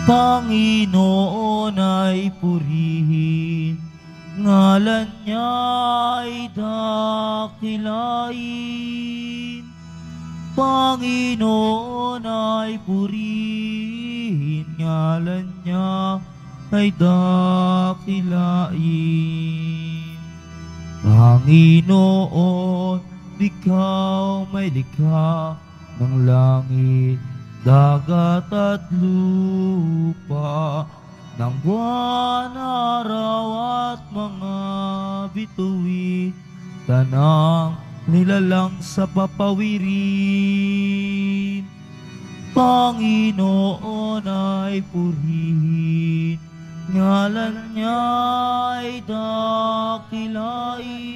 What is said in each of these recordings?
Panginoon ay purihin, ngalan niya ay dakilain. Panginoon ay purihin, ngalan niya ay dakilain. Panginoon, ikaw may likha ng langit dagat at lupa ng buwan, araw at mga bituin, tanang nilalang sa papawirin. Panginoon ay purihin, ngalan niya ay dakilain.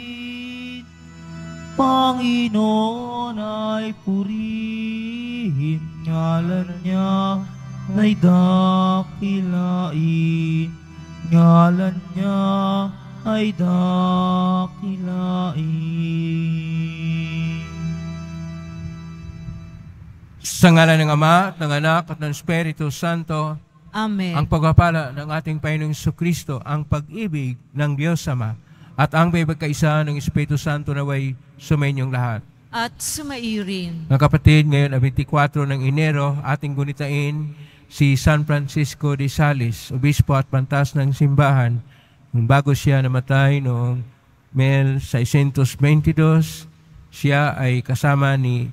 Panginoon ay purihin, ngalan niya ay dakilain, ngalan niya ay dakilain. Sa ngalan ng Ama, ng Anak, at ng Espiritu Santo, Amen. Ang pagpapala ng ating Panginoong Kristo, ang pag-ibig ng Diyos Ama, at ang may pagkaisa ng Espiritu Santo na way sumainyong lahat. At sumairin. Mga kapatid, ngayon 24 ng Enero, ating gunitain si San Francisco de Sales, obispo at pantas ng simbahan, nung bago siya namatay noong 1622, siya ay kasama ni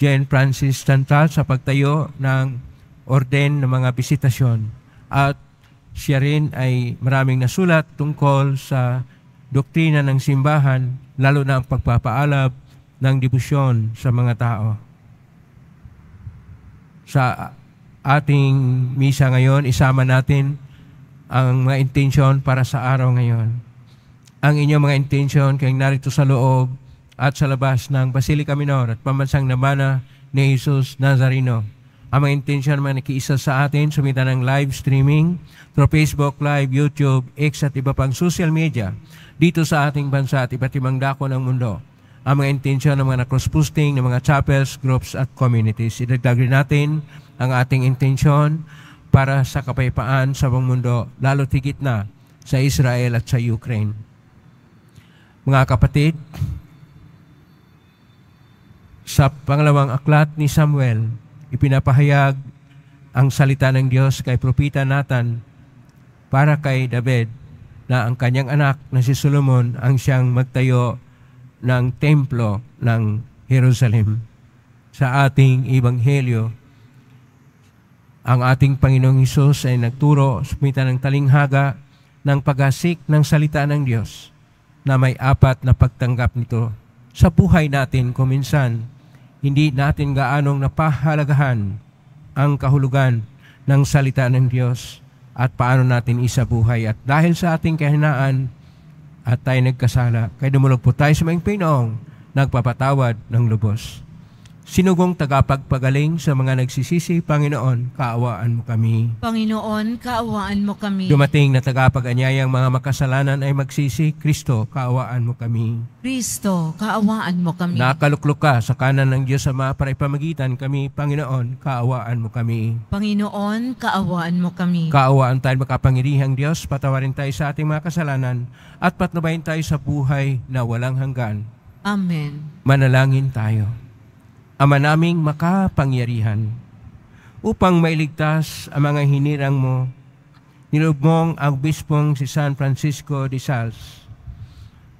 Jean Francis Tantal sa pagtayo ng orden ng mga bisitasyon. At siya rin ay maraming nasulat tungkol sa doktrina ng simbahan, lalo na ang pagpapaalab ng debosyon sa mga tao. Sa ating misa ngayon, isama natin ang mga intensyon para sa araw ngayon. Ang inyong mga intensyon kayong narito sa loob at sa labas ng Basilica Minor at pamansang namana ni Jesus Nazareno ang mga intensyon mga nakiisa sa atin, sumita ng live streaming through Facebook Live, YouTube, X at iba pang social media dito sa ating bansa at iba't ibang dako ng mundo. Ang mga intensyon ng mga cross-posting ng mga chapels, groups at communities. Idagdag rin natin ang ating intensyon para sa kapayapaan sa buong mundo, lalo tigit na sa Israel at sa Ukraine. Mga kapatid, sa pangalawang aklat ni Samuel, ipinapahayag ang salita ng Diyos kay Propita Nathan para kay David na ang kanyang anak na si Solomon ang siyang magtayo ng templo ng Jerusalem. Sa ating ibanghelyo, ang ating Panginoong Isus ay nagturo, sumita ng talinghaga, ng pagasik ng salita ng Diyos na may apat na pagtanggap nito sa buhay natin kuminsan hindi natin gaanong napahalagahan ang kahulugan ng salita ng Diyos at paano natin isabuhay. At dahil sa ating kahinaan at tayo nagkasala, kaya dumulog po tayo sa maing Pinoong nagpapatawad ng lubos. Sinugong tagapagpagaling sa mga nagsisisi, Panginoon, kaawaan mo kami. Panginoon, kaawaan mo kami. Dumating na tagapag-anyayang mga makasalanan ay magsisi, Kristo, kaawaan mo kami. Kristo, kaawaan mo kami. Nakaluklok ka sa kanan ng Diyos Ama para ipamagitan kami, Panginoon, kaawaan mo kami. Panginoon, kaawaan mo kami. Kaawaan tayo makapangirihang Diyos, patawarin tayo sa ating mga kasalanan at patnubayin tayo sa buhay na walang hanggan. Amen. Manalangin tayo. Ama naming makapangyarihan, upang mailigtas ang mga hinirang mo, niloob ang bispong si San Francisco de Sales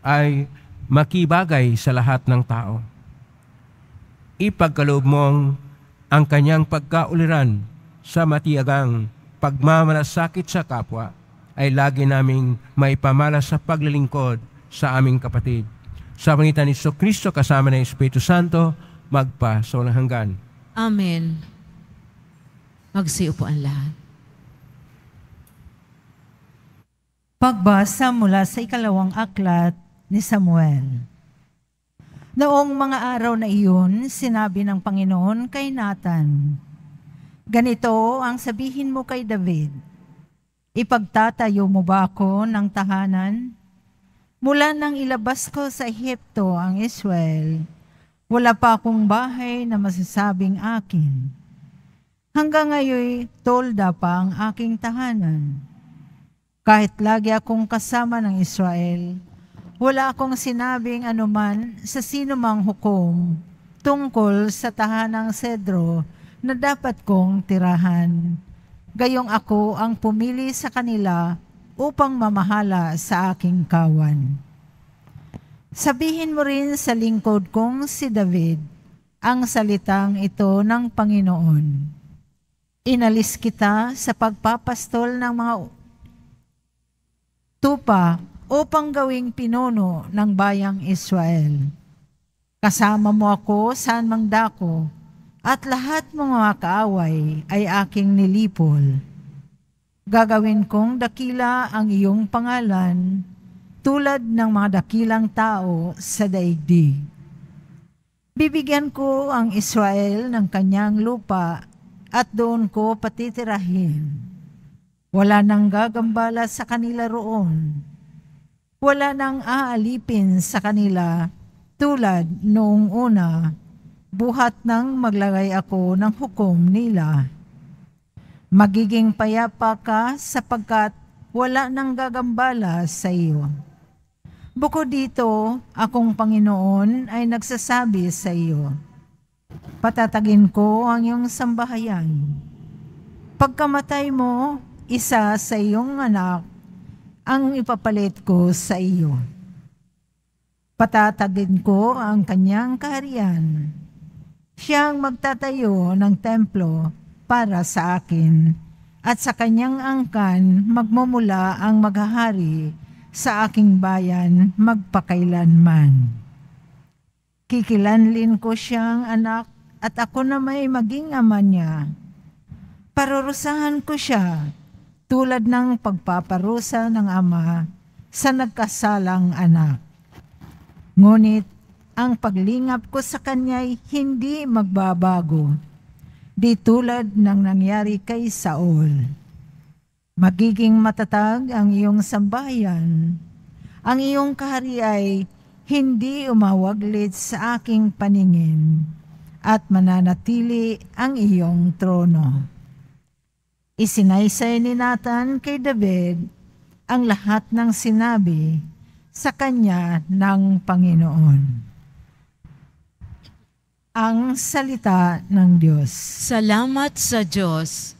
ay makibagay sa lahat ng tao. Ipagkaloob mong ang kanyang pagkauliran sa matiyagang pagmamalasakit sa kapwa ay lagi naming may maipamala sa paglilingkod sa aming kapatid. Sa pangitan ni Kristo kasama ng Espiritu Santo, magpa sa walang hanggan. Amen. Magsiyo ang lahat. Pagbasa mula sa ikalawang aklat ni Samuel. Noong mga araw na iyon, sinabi ng Panginoon kay Nathan, Ganito ang sabihin mo kay David, Ipagtatayo mo ba ako ng tahanan? Mula nang ilabas ko sa Ehipto ang Israel, wala pa akong bahay na masasabing akin. Hanggang ngayon, tolda pa ang aking tahanan. Kahit lagi akong kasama ng Israel, wala akong sinabing anuman sa sinumang hukom tungkol sa tahanang sedro na dapat kong tirahan. Gayong ako ang pumili sa kanila upang mamahala sa aking kawan. Sabihin mo rin sa lingkod kong si David ang salitang ito ng Panginoon. Inalis kita sa pagpapastol ng mga tupa upang gawing pinuno ng bayang Israel. Kasama mo ako saan mang dako at lahat mong mga kaaway ay aking nilipol. Gagawin kong dakila ang iyong pangalan tulad ng mga dakilang tao sa daigdig. Bibigyan ko ang Israel ng kanyang lupa at doon ko patitirahin. Wala nang gagambala sa kanila roon. Wala nang aalipin sa kanila tulad noong una buhat nang maglagay ako ng hukom nila. Magiging payapa ka sapagkat wala nang gagambala sa iyo. Bukod dito, akong Panginoon ay nagsasabi sa iyo, patatagin ko ang iyong sambahayan. Pagkamatay mo, isa sa iyong anak ang ipapalit ko sa iyo. Patatagin ko ang kanyang kaharian. Siya ang magtatayo ng templo para sa akin at sa kanyang angkan magmumula ang maghahari sa aking bayan magpakailanman. Kikilanlin ko siyang anak at ako na may maging ama niya. Parurusahan ko siya tulad ng pagpaparusa ng ama sa nagkasalang anak. Ngunit ang paglingap ko sa kanya'y hindi magbabago, di tulad ng nangyari kay Saul Magiging matatag ang iyong sambayan. Ang iyong kahari ay hindi umawaglit sa aking paningin at mananatili ang iyong trono. Isinaysay ni Nathan kay David ang lahat ng sinabi sa kanya ng Panginoon ang salita ng Diyos. Salamat sa Diyos.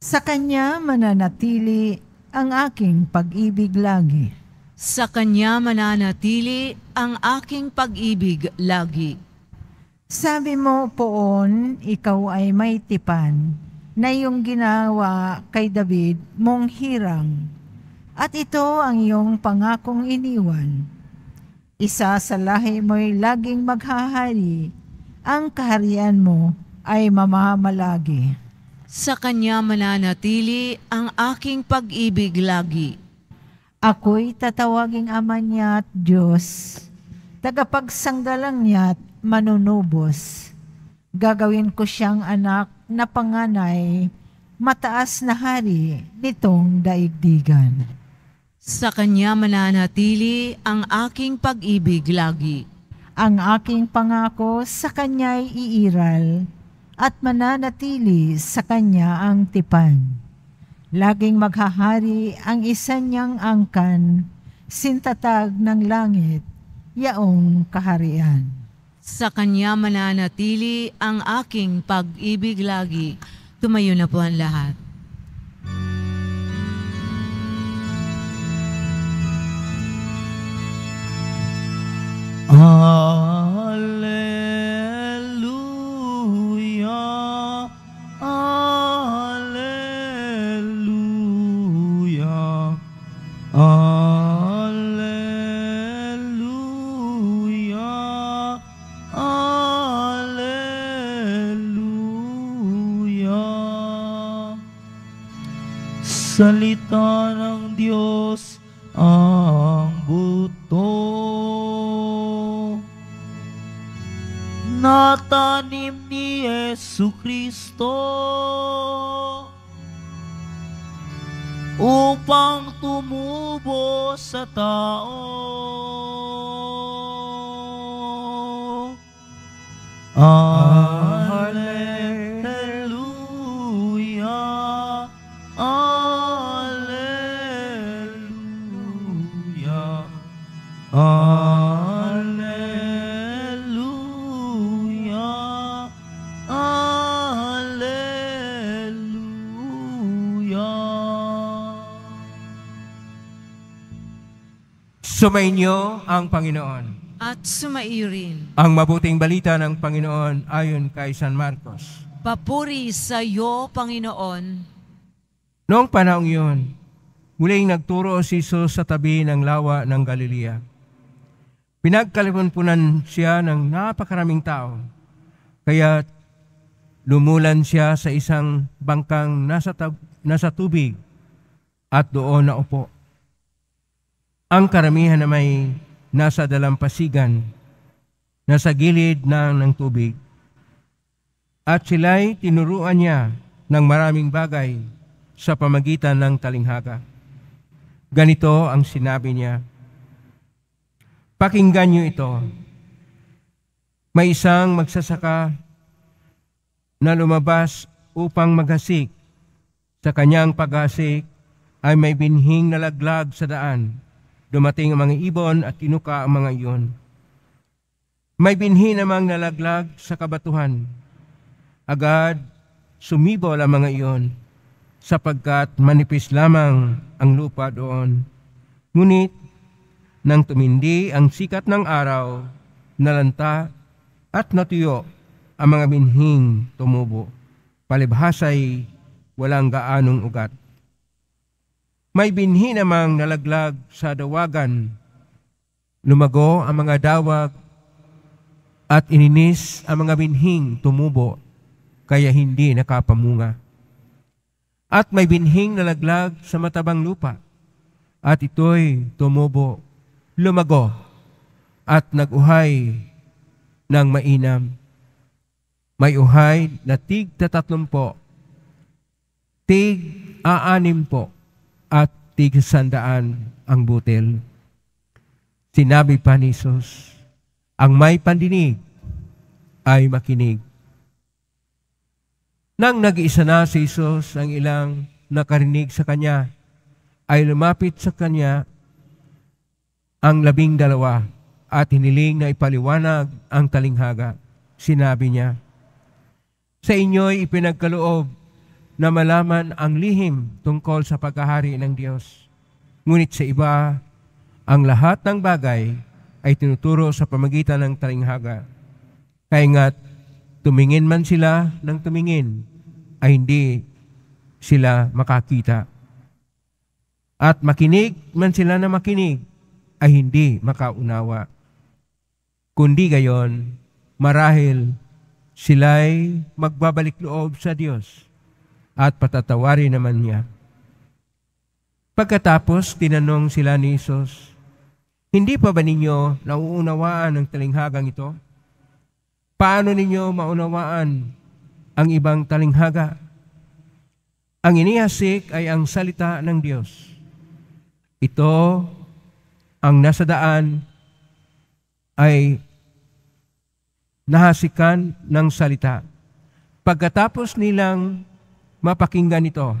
Sa Kanya mananatili ang aking pag-ibig lagi. Sa Kanya mananatili ang aking pag-ibig lagi. Sabi mo poon, ikaw ay may tipan na iyong ginawa kay David mong hirang. At ito ang iyong pangakong iniwan. Isa sa lahi mo'y laging maghahari, ang kaharian mo ay mamamalagi sa Kanya mananatili ang aking pag-ibig lagi. Ako'y tatawaging Ama niya at Diyos, tagapagsanggalang niya at manunubos. Gagawin ko siyang anak na panganay, mataas na hari nitong daigdigan. Sa Kanya mananatili ang aking pag-ibig lagi. Ang aking pangako sa Kanya'y iiral at mananatili sa kanya ang tipan. Laging maghahari ang isa niyang angkan, sintatag ng langit, yaong kaharian. Sa kanya mananatili ang aking pag-ibig lagi. Tumayo na po ang lahat. Alleluia. Alleluia. Alleluia. Alleluia. Salita ng Diyos ang buto. Natanim ni Yesu Kristo Kristo upang tumubo sa tao. Amen. Sumainyo ang Panginoon. At sumaiyo rin. Ang mabuting balita ng Panginoon ayon kay San Marcos. Papuri sa iyo, Panginoon. Noong panahong yun, muling nagturo si Jesus sa tabi ng lawa ng Galilea. Pinagkalipunpunan siya ng napakaraming tao. Kaya lumulan siya sa isang bangkang nasa, nasa tubig at doon naupo ang karamihan na may nasa dalampasigan, nasa gilid ng, ng tubig. At sila'y tinuruan niya ng maraming bagay sa pamagitan ng talinghaga. Ganito ang sinabi niya, Pakinggan niyo ito. May isang magsasaka na lumabas upang maghasik. Sa kanyang paghasik ay may binhing nalaglag sa daan Dumating ang mga ibon at kinuka ang mga iyon. May binhi namang nalaglag sa kabatuhan. Agad sumibol ang mga iyon sapagkat manipis lamang ang lupa doon. Ngunit nang tumindi ang sikat ng araw, nalanta at natuyo ang mga binhing tumubo. Palibhasay walang gaanong ugat. May binhi namang nalaglag sa dawagan. Lumago ang mga dawag at ininis ang mga binhing tumubo, kaya hindi nakapamunga. At may binhing nalaglag sa matabang lupa, at ito'y tumubo, lumago, at naguhay ng mainam. May uhay na tig tatatlong po, tig aanim po, at tigisandaan ang butil. Sinabi pa ni Jesus, ang may pandinig ay makinig. Nang nag-iisa na si Jesus ang ilang nakarinig sa kanya, ay lumapit sa kanya ang labing dalawa at hiniling na ipaliwanag ang talinghaga. Sinabi niya, Sa inyo'y ipinagkaloob na malaman ang lihim tungkol sa pagkahari ng Diyos. Ngunit sa iba, ang lahat ng bagay ay tinuturo sa pamagitan ng talinghaga. Kaya nga't tumingin man sila ng tumingin, ay hindi sila makakita. At makinig man sila na makinig, ay hindi makaunawa. Kundi gayon, marahil sila'y magbabalik loob sa Diyos at patatawarin naman niya. Pagkatapos, tinanong sila ni Isos, Hindi pa ba ninyo nauunawaan ang talinghagang ito? Paano ninyo maunawaan ang ibang talinghaga? Ang inihasik ay ang salita ng Diyos. Ito ang nasa daan ay nahasikan ng salita. Pagkatapos nilang mapakinggan ito.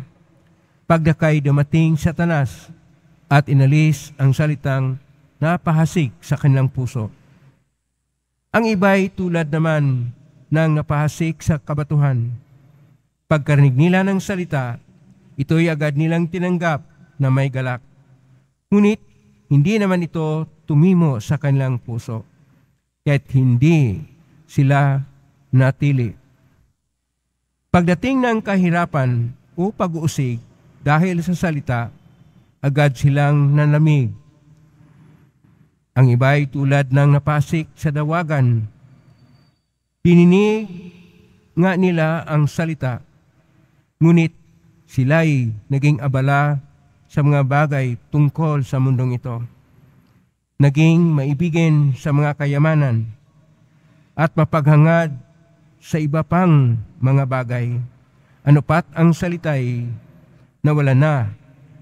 Pagdakay dumating Satanas at inalis ang salitang napahasik sa kanilang puso. Ang iba'y tulad naman ng napahasik sa kabatuhan. Pagkarinig nila ng salita, ito'y agad nilang tinanggap na may galak. Ngunit, hindi naman ito tumimo sa kanilang puso. Kahit hindi sila natili. Pagdating ng kahirapan o pag-uusig dahil sa salita, agad silang nanamig. Ang iba'y tulad ng napasik sa dawagan. Pininig nga nila ang salita, ngunit sila'y naging abala sa mga bagay tungkol sa mundong ito. Naging maibigin sa mga kayamanan at mapaghangad sa iba pang mga bagay. Ano pat ang salitay nawala na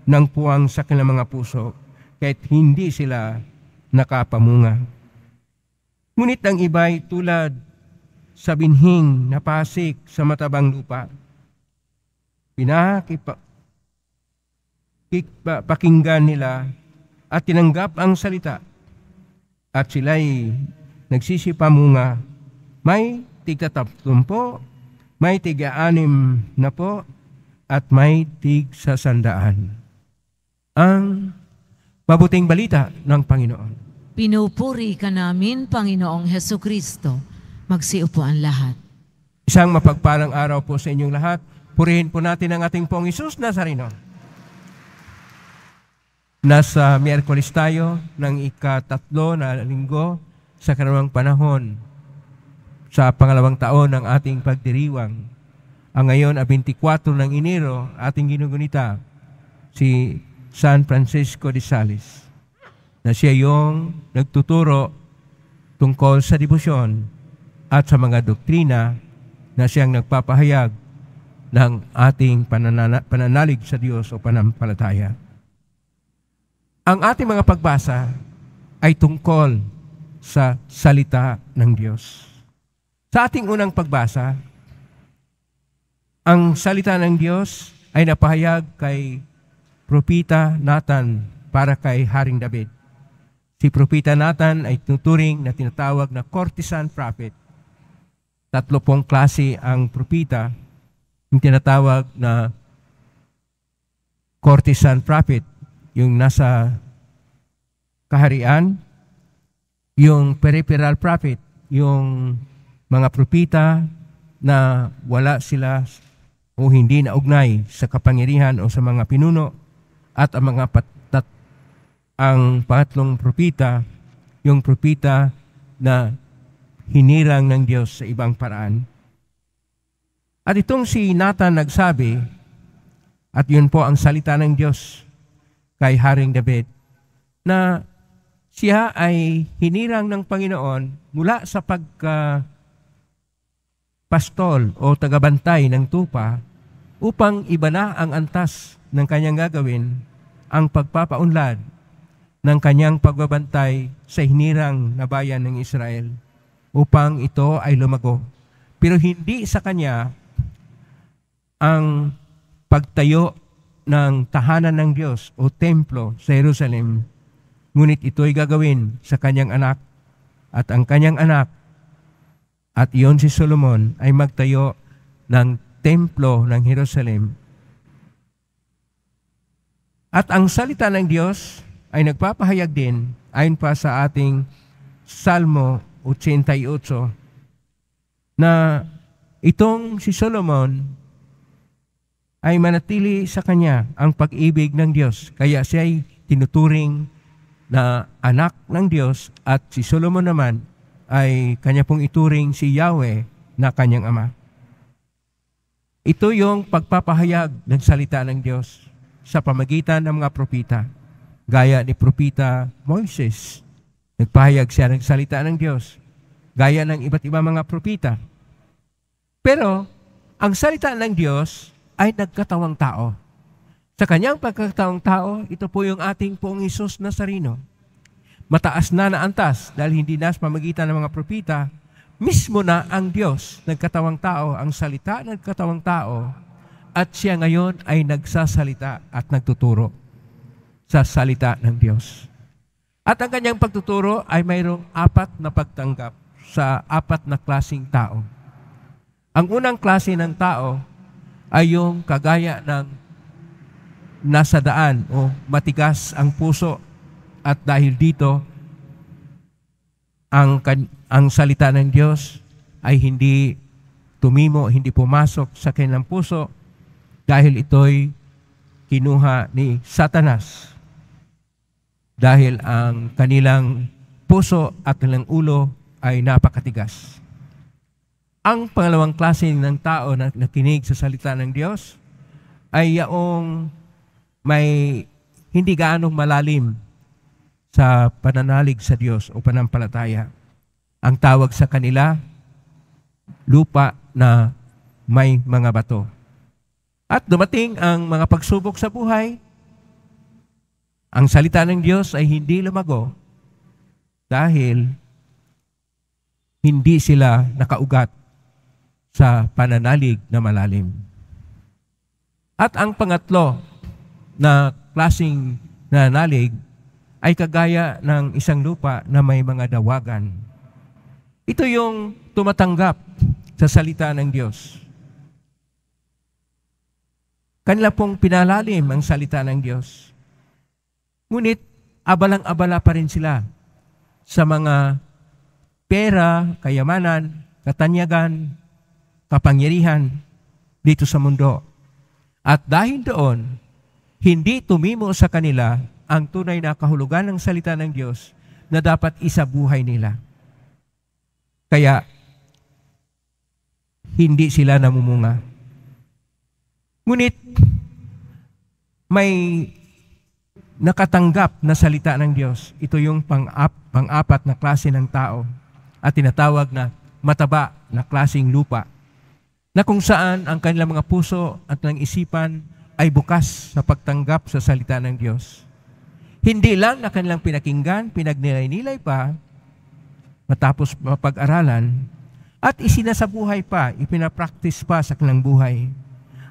ng puwang sa kanilang mga puso kahit hindi sila nakapamunga. Ngunit ang iba'y tulad sa binhing napasik sa matabang lupa. Pinakipa, pakinggan nila at tinanggap ang salita at sila'y nagsisipamunga. May po, may tiga-anim na po, at may tig sa sandaan. Ang mabuting balita ng Panginoon. Pinupuri ka namin, Panginoong Heso Kristo. ang lahat. Isang mapagpalang araw po sa inyong lahat. Purihin po natin ang ating pong Isus Nazareno. Nasa Miyerkules tayo ng ikatatlo na linggo sa karamang panahon sa pangalawang taon ng ating pagdiriwang. Ang ngayon, a 24 ng Enero, ating ginugunita si San Francisco de Sales na siya yung nagtuturo tungkol sa debosyon at sa mga doktrina na siyang nagpapahayag ng ating pananana, pananalig sa Diyos o panampalataya. Ang ating mga pagbasa ay tungkol sa salita ng Diyos. Sa ating unang pagbasa, ang salita ng Diyos ay napahayag kay Propita Nathan para kay Haring David. Si Propita Nathan ay tinuturing na tinatawag na courtesan prophet. Tatlo pong klase ang propita, yung tinatawag na courtesan prophet, yung nasa kaharian, yung peripheral prophet, yung mga propita na wala sila o hindi naugnay sa kapangyarihan o sa mga pinuno at ang mga patat, ang pangatlong propita, yung propita na hinirang ng Diyos sa ibang paraan. At itong si Nathan nagsabi, at yun po ang salita ng Diyos kay Haring David, na siya ay hinirang ng Panginoon mula sa pagka pastol o tagabantay ng tupa upang ibala ang antas ng kanyang gagawin ang pagpapaunlad ng kanyang pagbabantay sa hinirang na bayan ng Israel upang ito ay lumago. Pero hindi sa kanya ang pagtayo ng tahanan ng Diyos o templo sa Jerusalem. Ngunit ito'y gagawin sa kanyang anak at ang kanyang anak at iyon si Solomon ay magtayo ng templo ng Jerusalem. At ang salita ng Diyos ay nagpapahayag din ayon pa sa ating Salmo 88 na itong si Solomon ay manatili sa kanya ang pag-ibig ng Diyos. Kaya siya ay tinuturing na anak ng Diyos at si Solomon naman ay kanya pong ituring si Yahweh na kanyang ama. Ito yung pagpapahayag ng salita ng Diyos sa pamagitan ng mga propita. Gaya ni propita Moises, nagpahayag siya ng salita ng Diyos. Gaya ng iba't ibang mga propita. Pero, ang salita ng Diyos ay nagkatawang tao. Sa kanyang pagkatawang tao, ito po yung ating poong Isus Nazarino mataas na na antas dahil hindi nas pamagitan ng mga propita, mismo na ang Diyos, nagkatawang tao, ang salita ng katawang tao, at siya ngayon ay nagsasalita at nagtuturo sa salita ng Diyos. At ang kanyang pagtuturo ay mayroong apat na pagtanggap sa apat na klasing tao. Ang unang klase ng tao ay yung kagaya ng nasa daan o matigas ang puso at dahil dito, ang, ang salita ng Diyos ay hindi tumimo, hindi pumasok sa kanilang puso dahil ito'y kinuha ni Satanas. Dahil ang kanilang puso at kanilang ulo ay napakatigas. Ang pangalawang klase ng tao na nakinig sa salita ng Diyos ay yaong may hindi gaanong malalim sa pananalig sa Diyos o panampalataya. Ang tawag sa kanila, lupa na may mga bato. At dumating ang mga pagsubok sa buhay, ang salita ng Diyos ay hindi lumago dahil hindi sila nakaugat sa pananalig na malalim. At ang pangatlo na klasing nananalig ay kagaya ng isang lupa na may mga dawagan. Ito yung tumatanggap sa salita ng Diyos. Kanila pong pinalalim ang salita ng Diyos. Ngunit abalang-abala pa rin sila sa mga pera, kayamanan, katanyagan, kapangyarihan dito sa mundo. At dahil doon, hindi tumimo sa kanila ang tunay na kahulugan ng salita ng Diyos na dapat isabuhay nila. Kaya, hindi sila namumunga. Ngunit, may nakatanggap na salita ng Diyos. Ito yung pang-ap, pang-apat na klase ng tao at tinatawag na mataba na klasing lupa na kung saan ang kanilang mga puso at ng isipan ay bukas sa pagtanggap sa salita ng Diyos. Hindi lang na kanilang pinakinggan, pinagnilay-nilay pa, matapos mapag-aralan, at isinasabuhay pa, ipinapractice pa sa kanilang buhay.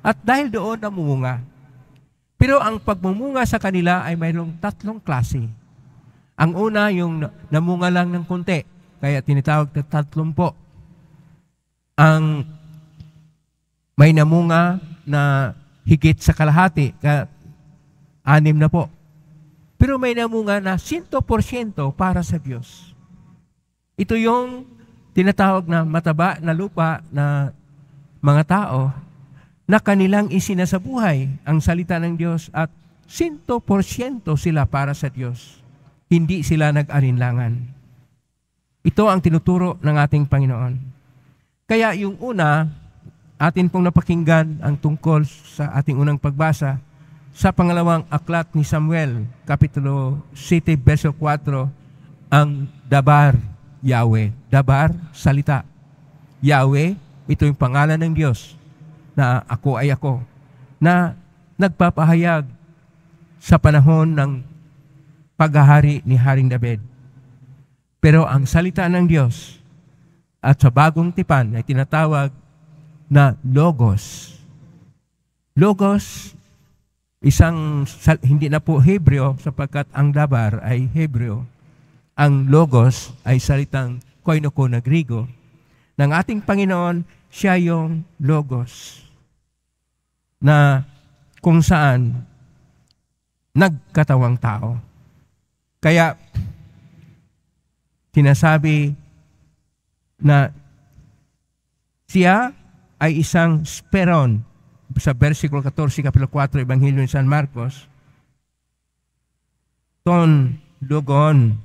At dahil doon namumunga. Pero ang pagmumunga sa kanila ay mayroong tatlong klase. Ang una, yung namunga lang ng konti, kaya tinatawag na po. Ang may namunga na higit sa kalahati, ka, anim na po. Pero may namunga na 100% para sa Diyos. Ito yung tinatawag na mataba na lupa na mga tao na kanilang isinasabuhay ang salita ng Diyos at 100% sila para sa Diyos. Hindi sila nag aninlangan Ito ang tinuturo ng ating Panginoon. Kaya yung una, atin pong napakinggan ang tungkol sa ating unang pagbasa, sa pangalawang aklat ni Samuel, Kapitulo 7, verso 4, ang Dabar, Yahweh. Dabar, salita. Yahweh, ito yung pangalan ng Diyos na ako ay ako, na nagpapahayag sa panahon ng paghahari ni Haring David. Pero ang salita ng Diyos at sa bagong tipan ay tinatawag na Logos. Logos Isang, hindi na po Hebreo sapagkat ang dabar ay Hebreo. Ang logos ay salitang koinoko na Grigo. Ng ating Panginoon, siya yung logos na kung saan nagkatawang tao. Kaya sinasabi na siya ay isang speron sa versikulo 14, kapitulo 4, Ebanghelyo ni San Marcos, ton logon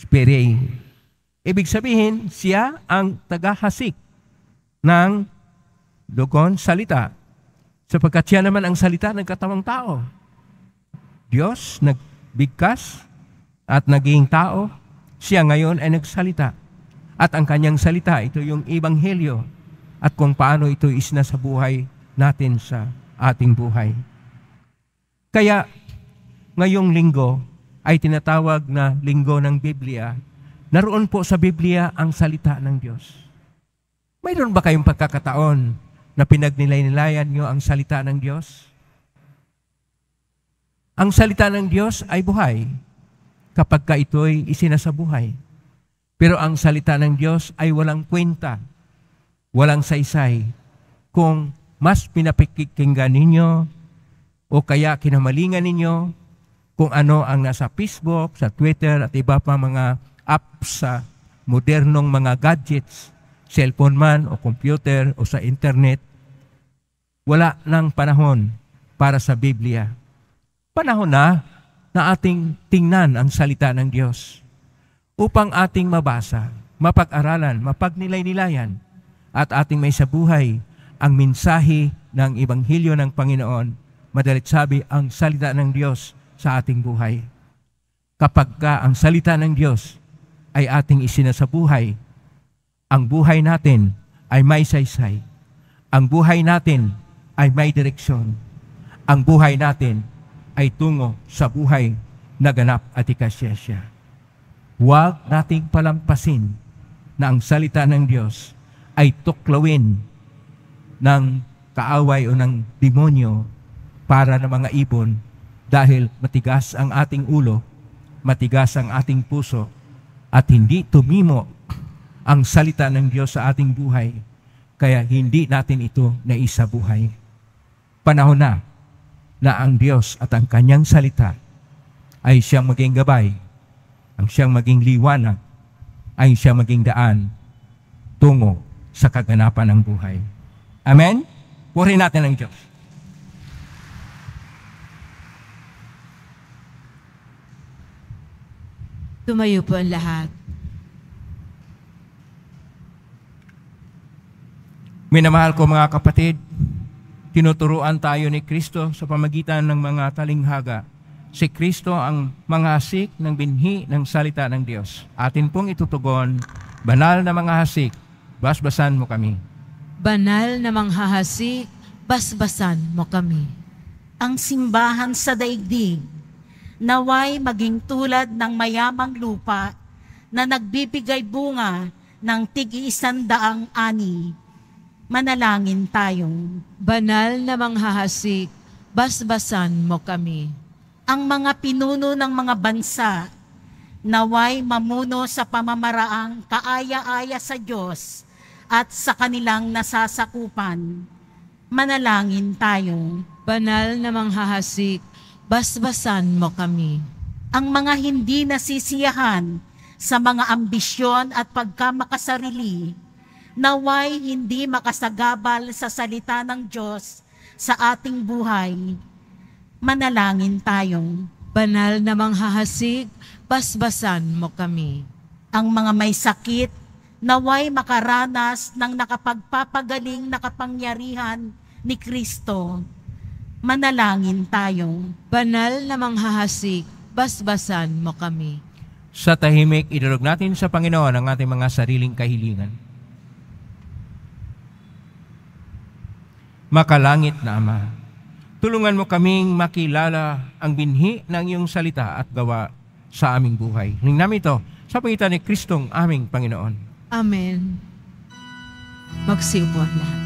spirei. Ibig sabihin, siya ang tagahasik ng logon salita. Sapagkat siya naman ang salita ng katawang tao. Diyos nagbigkas at naging tao. Siya ngayon ay nagsalita. At ang kanyang salita, ito yung ebanghelyo at kung paano ito isna sa buhay natin sa ating buhay. Kaya ngayong linggo ay tinatawag na linggo ng Biblia. Naroon po sa Biblia ang salita ng Diyos. Mayroon ba kayong pagkakataon na pinagnilay-nilayan nyo ang salita ng Diyos? Ang salita ng Diyos ay buhay kapag ka ito'y isinasabuhay. Pero ang salita ng Diyos ay walang kwenta walang saysay kung mas pinapikinggan ninyo o kaya kinamalingan ninyo kung ano ang nasa Facebook, sa Twitter at iba pa mga apps sa modernong mga gadgets, cellphone man o computer o sa internet. Wala ng panahon para sa Biblia. Panahon na na ating tingnan ang salita ng Diyos upang ating mabasa, mapag-aralan, mapagnilay-nilayan at ating may sa buhay ang mensahe ng Ibanghilyo ng Panginoon. Madalit sabi, ang salita ng Diyos sa ating buhay. Kapag ka ang salita ng Diyos ay ating isinasabuhay, ang buhay natin ay may saysay. Ang buhay natin ay may direksyon. Ang buhay natin ay tungo sa buhay na ganap at ikasyesya. Huwag nating palampasin na ang salita ng Diyos ay tuklawin ng kaaway o ng demonyo para ng mga ibon dahil matigas ang ating ulo, matigas ang ating puso, at hindi tumimo ang salita ng Diyos sa ating buhay, kaya hindi natin ito naisabuhay. Panahon na na ang Diyos at ang kanyang salita ay siyang maging gabay, ang siyang maging liwanag, ay siyang maging daan tungo sa kaganapan ng buhay. Amen? Purihin natin ang Diyos. Tumayo po ang lahat. Minamahal ko mga kapatid, tinuturuan tayo ni Kristo sa pamagitan ng mga talinghaga. Si Kristo ang mga hasik ng binhi ng salita ng Diyos. Atin pong itutugon, banal na mga hasik, Basbasan mo kami. Banal na manghahasi, basbasan mo kami. Ang simbahan sa daigdig, naway maging tulad ng mayamang lupa na nagbibigay bunga ng tig daang ani. Manalangin tayong. Banal na manghahasi, basbasan mo kami. Ang mga pinuno ng mga bansa, naway mamuno sa pamamaraang kaaya-aya sa Diyos at sa kanilang nasasakupan. Manalangin tayo. Banal na manghahasik, basbasan mo kami. Ang mga hindi nasisiyahan sa mga ambisyon at pagkamakasarili, naway hindi makasagabal sa salita ng Diyos sa ating buhay. Manalangin tayo. Banal na manghahasik, basbasan mo kami. Ang mga may sakit naway makaranas ng nakapagpapagaling nakapangyarihan ni Kristo. Manalangin tayo. Banal na manghahasik, basbasan mo kami. Sa tahimik, idulog natin sa Panginoon ang ating mga sariling kahilingan. Makalangit na Ama, tulungan mo kaming makilala ang binhi ng iyong salita at gawa sa aming buhay. Ring namin ito sa pangitan ni Kristong aming Panginoon. Amen. Magsiupo ang lahat.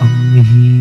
Ang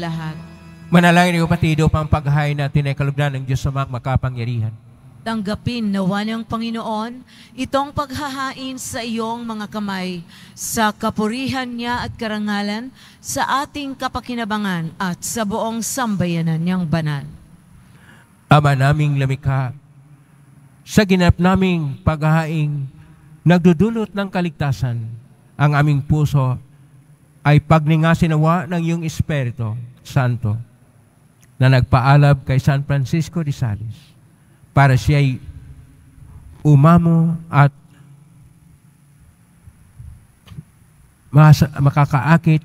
lahat. Manalangin niyo patido pang paghahay na ay kalugdan ng Diyos sa makapangyarihan. Tanggapin nawa ng Panginoon itong paghahain sa iyong mga kamay sa kapurihan niya at karangalan sa ating kapakinabangan at sa buong sambayanan niyang banal. Ama naming lamika, sa ginap naming paghahain nagdudulot ng kaligtasan, ang aming puso ay pagningasinawa ng iyong Espiritu Santo na nagpaalab kay San Francisco de Sales para siya'y umamo at makakaakit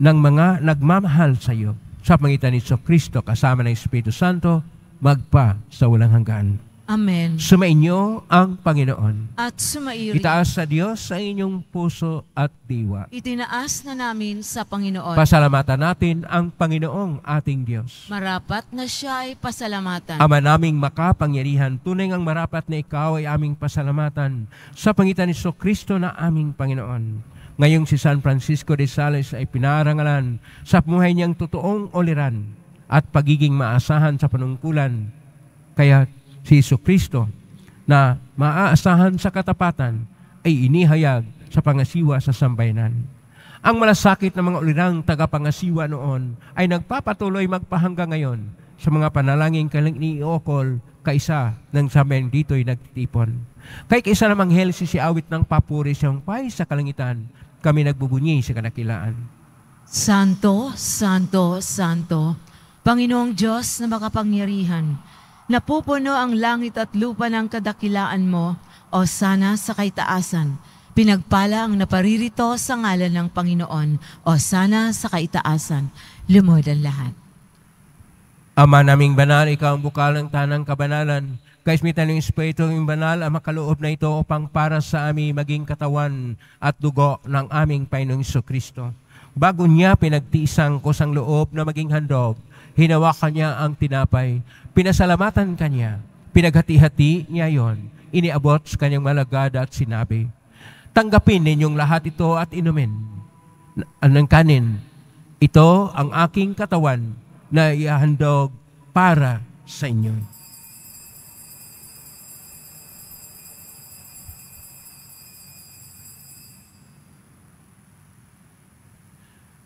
ng mga nagmamahal sa iyo sa pangitan ni Kristo kasama ng Espiritu Santo magpa sa walang hanggan. Amen. Sumainyo ang Panginoon. At sumairi. Itaas sa Diyos sa inyong puso at diwa. Itinaas na namin sa Panginoon. Pasalamatan natin ang Panginoong ating Diyos. Marapat na siya ay pasalamatan. Ama naming makapangyarihan, tunay ngang marapat na ikaw ay aming pasalamatan sa pangitan ni So Kristo na aming Panginoon. Ngayong si San Francisco de Sales ay pinarangalan sa buhay niyang totoong oliran at pagiging maasahan sa panungkulan. Kaya si Iso Kristo na maaasahan sa katapatan ay inihayag sa pangasiwa sa sambayanan. Ang malasakit ng mga ulirang tagapangasiwa noon ay nagpapatuloy magpahangga ngayon sa mga panalangin kalang iniokol kaisa ng sambayan dito'y nagtitipon. Kay kaisa namang helsi si awit ng papuri siyang pay sa kalangitan, kami nagbubunyi sa kanakilaan. Santo, Santo, Santo, Panginoong Diyos na makapangyarihan, Napupuno ang langit at lupa ng kadakilaan mo, o sana sa kaitaasan. Pinagpala ang naparirito sa ngalan ng Panginoon, o sana sa kaitaasan. Lumuhod ang lahat. Ama naming banal, ikaw ang bukal ng tanang kabanalan. Kaismitan ng Espiritu ng banal ang makaloob na ito upang para sa amin maging katawan at dugo ng aming Panginoong Kristo. Bago niya pinagtiisang kusang loob na maging handog, hinawakan niya ang tinapay Pinasalamatan kanya. Pinaghati-hati niya yon. Iniabot sa kanyang malagada at sinabi, Tanggapin ninyong lahat ito at inumin ng kanin. Ito ang aking katawan na iahandog para sa inyo.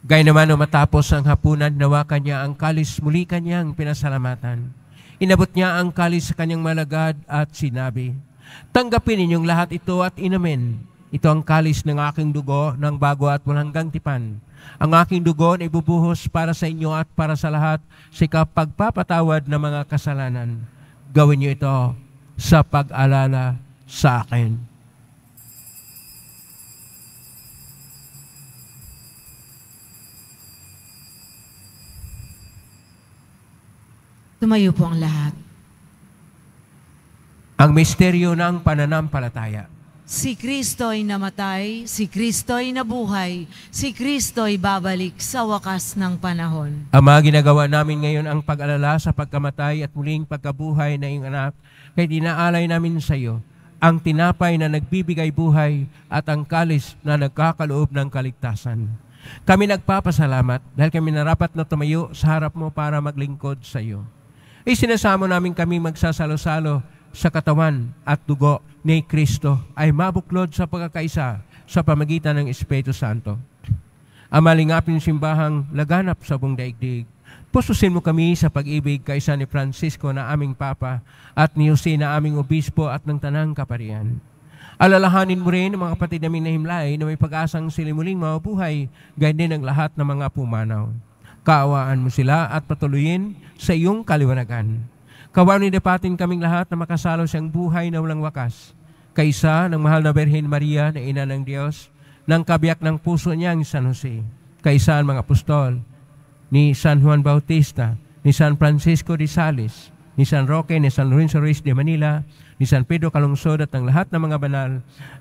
Gay naman o matapos ang hapunan, nawa kanya ang kalis, muli kanyang pinasalamatan Inabot niya ang kalis sa kanyang malagad at sinabi, Tanggapin ninyong lahat ito at inamin. Ito ang kalis ng aking dugo ng bago at walang tipan. Ang aking dugo na ibubuhos para sa inyo at para sa lahat sa kapagpapatawad ng mga kasalanan. Gawin niyo ito sa pag-alala sa akin. Tumayo po ang lahat. Ang misteryo ng pananampalataya. Si ay namatay, si ay nabuhay, si ay babalik sa wakas ng panahon. Ama, ginagawa namin ngayon ang pag-alala sa pagkamatay at muling pagkabuhay na iyong anak, kaya dinaalay namin sa iyo ang tinapay na nagbibigay buhay at ang kalis na nagkakaloob ng kaligtasan. Kami nagpapasalamat dahil kami narapat na tumayo sa harap mo para maglingkod sa iyo isinasamo namin kami magsasalo-salo sa katawan at dugo ni Kristo ay mabuklod sa pagkakaisa sa pamagitan ng Espiritu Santo. Ang malingapin simbahang laganap sa buong daigdig. Pususin mo kami sa pag-ibig kaysa ni Francisco na aming Papa at ni Jose na aming Obispo at ng Tanang Kaparian. Alalahanin mo rin ang mga kapatid namin na himlay na may pag-asang sila muling mabubuhay, gaya din ang lahat ng mga pumanaw. Kaawaan mo sila at patuloyin sa iyong kaliwanagan. Kawan ni dapatin kaming lahat na makasalo siyang buhay na walang wakas. Kaysa ng mahal na Berhen Maria na ina ng Diyos, ng kabiyak ng puso niya ang San Jose. Kaisa ang mga apostol ni San Juan Bautista, ni San Francisco de Sales, ni San Roque, ni San Lorenzo Ruiz de Manila, ni San Pedro Calungsod at ang lahat ng mga banal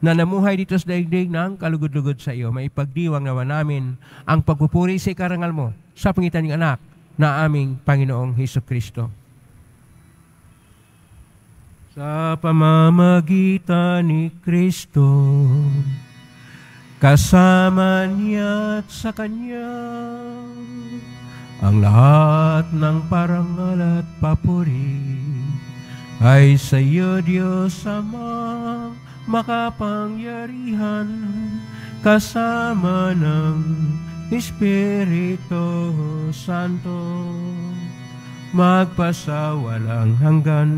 na namuhay dito sa daigdig ng kalugod-lugod sa iyo. May Maipagdiwang nawa namin ang pagpupuri sa ikarangal mo sa pangitan ng anak na aming Panginoong Heso Kristo. Sa pamamagitan ni Kristo, kasama niya at sa Kanya, ang lahat ng parangal at papuri ay sa iyo, Diyos Ama, makapangyarihan kasama ng Espiritu Santo, magpasawalang hanggan.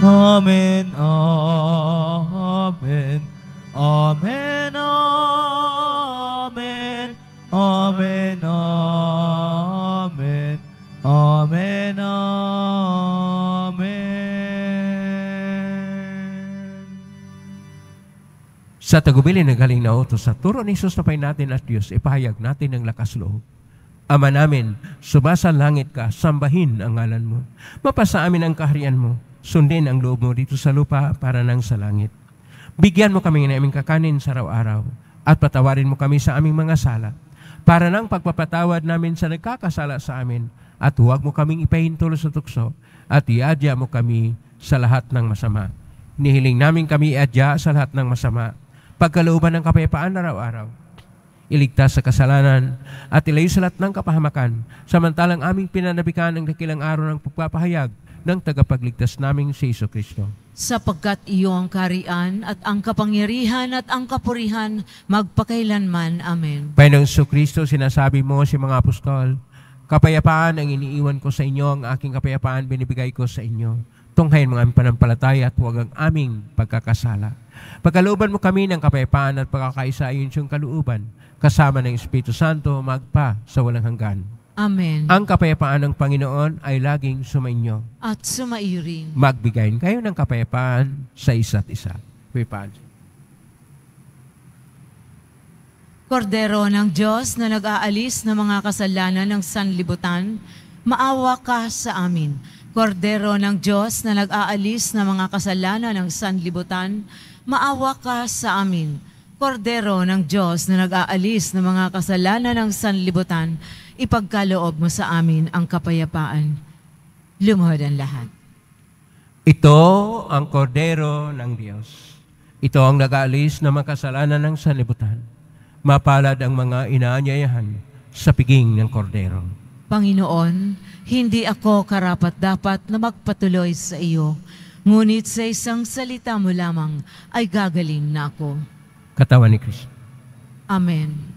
Amen, Amen, Amen, Amen, Amen, Amen, Amen. sa tagubilin ng galing na utos sa turo ni Jesus na natin at Diyos, ipahayag natin ang lakas loob. Ama namin, subasa langit ka, sambahin ang ngalan mo. Mapasa amin ang kaharian mo. Sundin ang loob mo dito sa lupa para nang sa langit. Bigyan mo kami ng aming kakanin sa araw-araw at patawarin mo kami sa aming mga sala para nang pagpapatawad namin sa nagkakasala sa amin at huwag mo kaming ipahintulot sa tukso at iadya mo kami sa lahat ng masama. Nihiling namin kami iadya sa lahat ng masama pagkalooban ng kapayapaan araw-araw, iligtas sa kasalanan at ilayo sa lahat ng kapahamakan, samantalang aming pinanabikan ang dakilang araw ng pagpapahayag ng tagapagligtas naming si Iso Kristo. Sapagkat iyo ang karian at ang kapangyarihan at ang kapurihan magpakailanman. Amen. Panginoong Iso Kristo, sinasabi mo si mga apostol, Kapayapaan ang iniiwan ko sa inyo, ang aking kapayapaan binibigay ko sa inyo. Tunghayin mga aming panampalataya at huwag ang aming pagkakasala Pagkalooban mo kami ng kapayapaan at pagkakaisa ay yung kalooban, kasama ng Espiritu Santo magpa sa walang hanggan. Amen. Ang kapayapaan ng Panginoon ay laging sumainyo. At sumairin. Magbigayin kayo ng kapayapaan sa isa't isa. Pipad. Kordero ng Diyos na nag-aalis ng mga kasalanan ng sanlibutan, maawa ka sa amin. Kordero ng Diyos na nag-aalis ng mga kasalanan ng sanlibutan, maawa ka sa amin. Kordero ng Diyos na nag-aalis ng mga kasalanan ng sanlibutan, ipagkaloob mo sa amin ang kapayapaan. Lumuhod ang lahat. Ito ang kordero ng Diyos. Ito ang nag-aalis ng mga kasalanan ng sanlibutan. Mapalad ang mga inaanyayahan sa piging ng kordero. Panginoon, hindi ako karapat-dapat na magpatuloy sa iyo Ngunit sa isang salita mo lamang ay gagaling na ako. Katawan ni Kristo. Amen.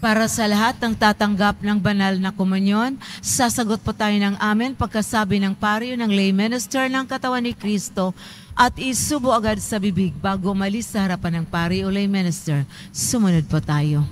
Para sa lahat ng tatanggap ng banal na komunyon, sasagot po tayo ng amen pagkasabi ng pariyo ng lay minister ng katawan ni Kristo at isubo agad sa bibig bago malis sa harapan ng pari o lay minister. Sumunod po tayo.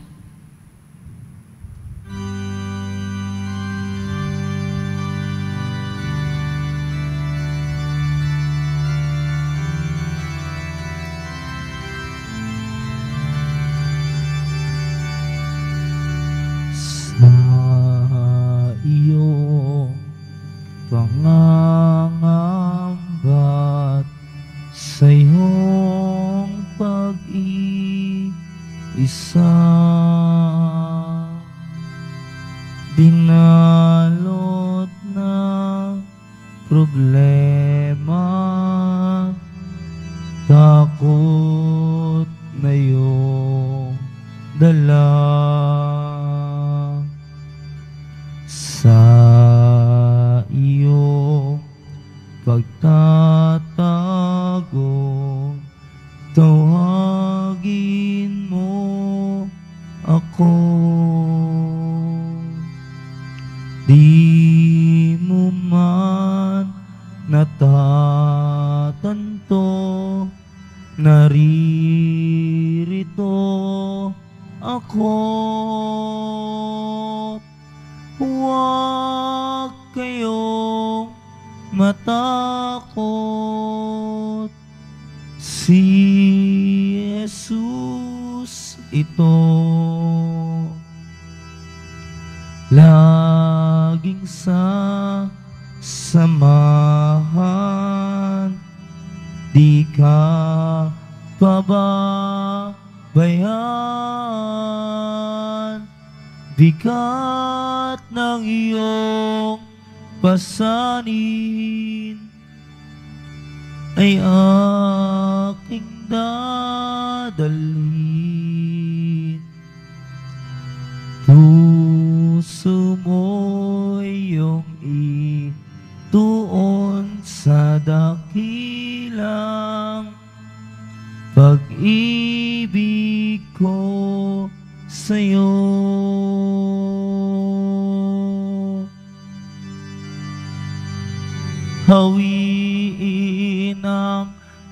todo.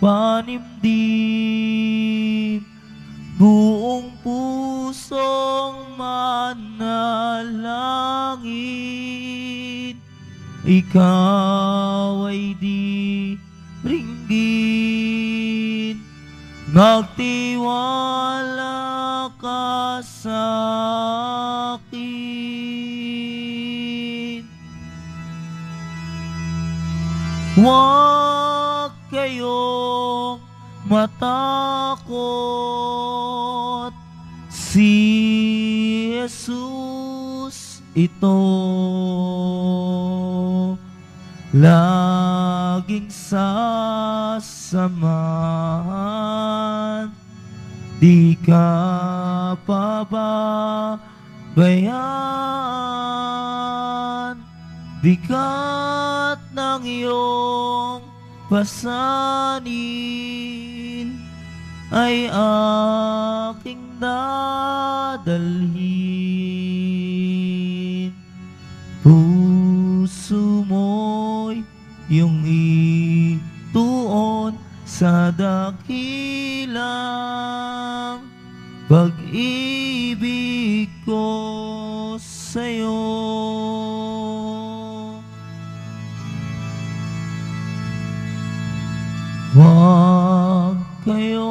panimdim buong pusong manalangin ikaw ay di ringgin magtiwala ka sa akin One matakot si Jesus ito laging sasamahan di ka pa ba pababayaan bigat ng iyong pasanin ay aking dadalhin. Puso mo'y yung ituon sa dakilang pag-ibig ko sa'yo. Huwag kayo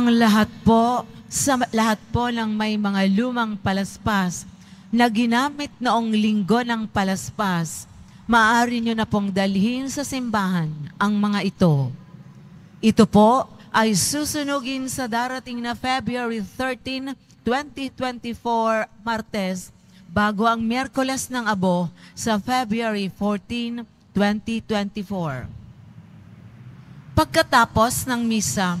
Ang lahat po, sa lahat po ng may mga lumang palaspas na ginamit noong linggo ng palaspas, maaari nyo na pong dalhin sa simbahan ang mga ito. Ito po ay susunugin sa darating na February 13, 2024, Martes, bago ang Miyerkules ng Abo sa February 14, 2024. Pagkatapos ng misa,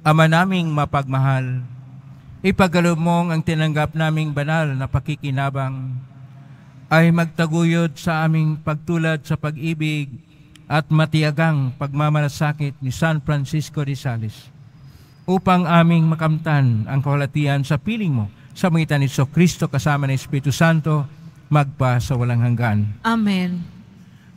Ama naming mapagmahal, ipagalob mong ang tinanggap naming banal na pakikinabang ay magtaguyod sa aming pagtulad sa pag-ibig at matiyagang pagmamalasakit ni San Francisco de Sales upang aming makamtan ang kahalatian sa piling mo sa mga ni Kristo kasama ng Espiritu Santo magpa sa walang hanggan. Amen.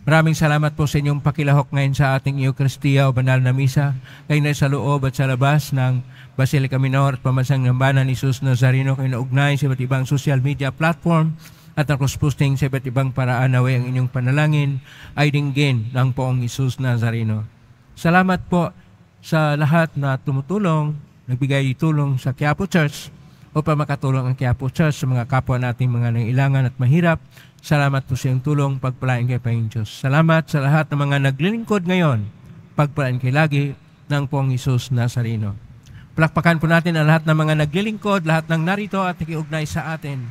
Maraming salamat po sa inyong pakilahok ngayon sa ating Eukaristiya o Banal na Misa, kayo na sa loob at sa labas ng Basilica Minor at Pamasang Nambanan ni Jesus Nazareno kayo naugnay sa iba't ibang social media platform at ang posting sa iba't ibang paraan naway ang inyong panalangin ay dinggin ng poong Jesus Nazareno. Salamat po sa lahat na tumutulong, nagbigay tulong sa Quiapo Church upang makatulong ang Quiapo Church sa mga kapwa nating mga nangailangan at mahirap Salamat po sa iyong tulong, pagpalaan kay Panginoon Diyos. Salamat sa lahat ng mga naglilingkod ngayon. Pagpalaan kay lagi ng Pong Isus Nazareno. Palakpakan po natin ang lahat ng mga naglilingkod, lahat ng narito at nakiugnay sa atin.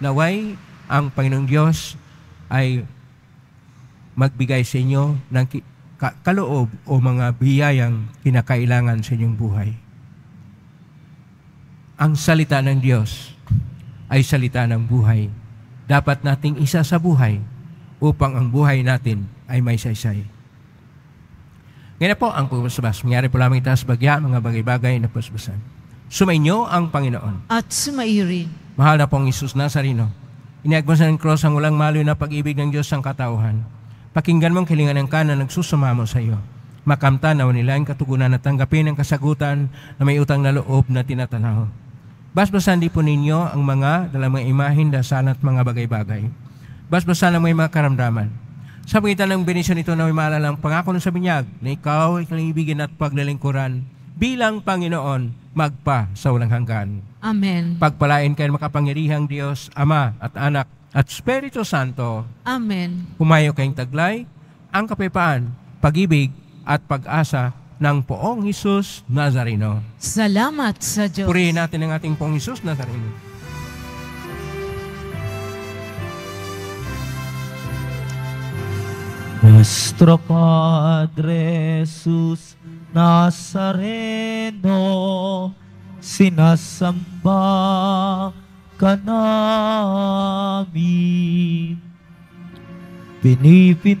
Naway, ang Panginoong Diyos ay magbigay sa inyo ng kaloob o mga biyayang kinakailangan sa inyong buhay. Ang salita ng Diyos ay salita ng buhay dapat nating isa sa buhay upang ang buhay natin ay may saysay. Ngayon po ang kusbas. Mangyari po lamang itaas bagya, mga bagay-bagay na pusbasan. Sumainyo ang Panginoon. At rin. Mahal na pong Isus Nazarino. Inagmasan ng cross ang walang maloy na pag-ibig ng Diyos ang katauhan. Pakinggan mong kilingan ng kanan nagsusumamo sa iyo. Makamtanaw nila ang katugunan na tanggapin ang kasagutan na may utang na loob na tinatanaw. Basbasan di po ninyo ang mga dalang mga imahin, dasan at mga bagay-bagay. Basbasan mo ang mga karamdaman. Sa pagitan ng benisyon ito na may malalang pangako ng sabinyag na ikaw ay kalibigin at paglilingkuran bilang Panginoon magpa sa walang hanggan. Amen. Pagpalain kayo ng makapangyarihang Diyos, Ama at Anak at Espiritu Santo. Amen. Humayo kayong taglay, ang kapayapaan, pag-ibig at pag-asa ng poong Isus Nazareno. Salamat sa Diyos. Purihin natin ang ating poong Isus Nazareno. Nuestro Padre Jesus Nazareno, sinasamba ka namin. Pinipin